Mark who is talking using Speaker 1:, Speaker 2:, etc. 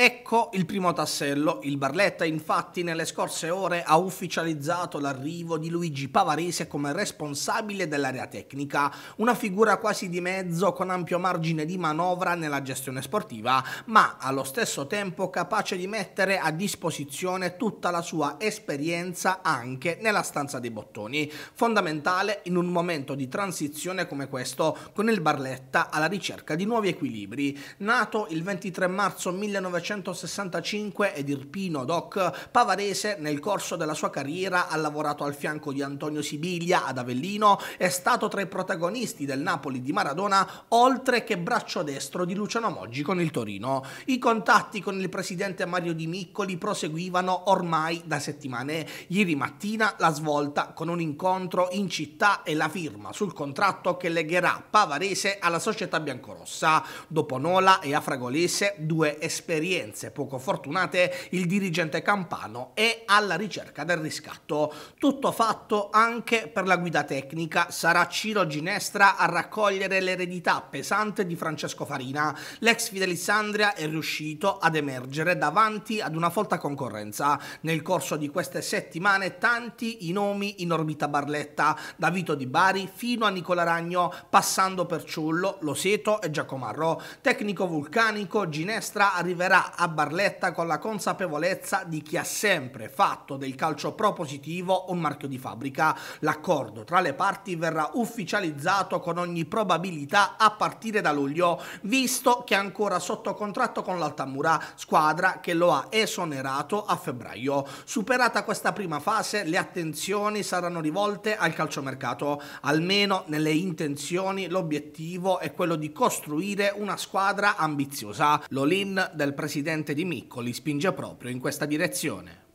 Speaker 1: Ecco il primo tassello. Il Barletta infatti nelle scorse ore ha ufficializzato l'arrivo di Luigi Pavarese come responsabile dell'area tecnica, una figura quasi di mezzo con ampio margine di manovra nella gestione sportiva, ma allo stesso tempo capace di mettere a disposizione tutta la sua esperienza anche nella stanza dei bottoni, fondamentale in un momento di transizione come questo, con il Barletta alla ricerca di nuovi equilibri. Nato il 23 marzo 1900 1965 ed Irpino Doc Pavarese nel corso della sua carriera ha lavorato al fianco di Antonio Sibiglia ad Avellino, è stato tra i protagonisti del Napoli di Maradona, oltre che braccio destro di Luciano Moggi con il Torino. I contatti con il presidente Mario Di Miccoli proseguivano ormai da settimane. Ieri mattina la svolta con un incontro in città e la firma sul contratto che legherà Pavarese alla società biancorossa. Dopo Nola e Afragolese, due esperienze esperienze poco fortunate, il dirigente campano è alla ricerca del riscatto. Tutto fatto anche per la guida tecnica. Sarà Ciro Ginestra a raccogliere l'eredità pesante di Francesco Farina. L'ex Fidelissandria è riuscito ad emergere davanti ad una folta concorrenza. Nel corso di queste settimane tanti i nomi in orbita Barletta, da Vito Di Bari fino a Nicola Ragno, passando per Ciullo, Loseto e Giacomarro. Tecnico vulcanico, Ginestra arriverà a Barletta con la consapevolezza di chi ha sempre fatto del calcio propositivo un marchio di fabbrica. L'accordo tra le parti verrà ufficializzato con ogni probabilità a partire da luglio, visto che è ancora sotto contratto con l'Altamura, squadra che lo ha esonerato a febbraio. Superata questa prima fase, le attenzioni saranno rivolte al calciomercato. Almeno nelle intenzioni, l'obiettivo è quello di costruire una squadra ambiziosa. L'Olin del presidente presidente di Miccoli spinge proprio in questa direzione.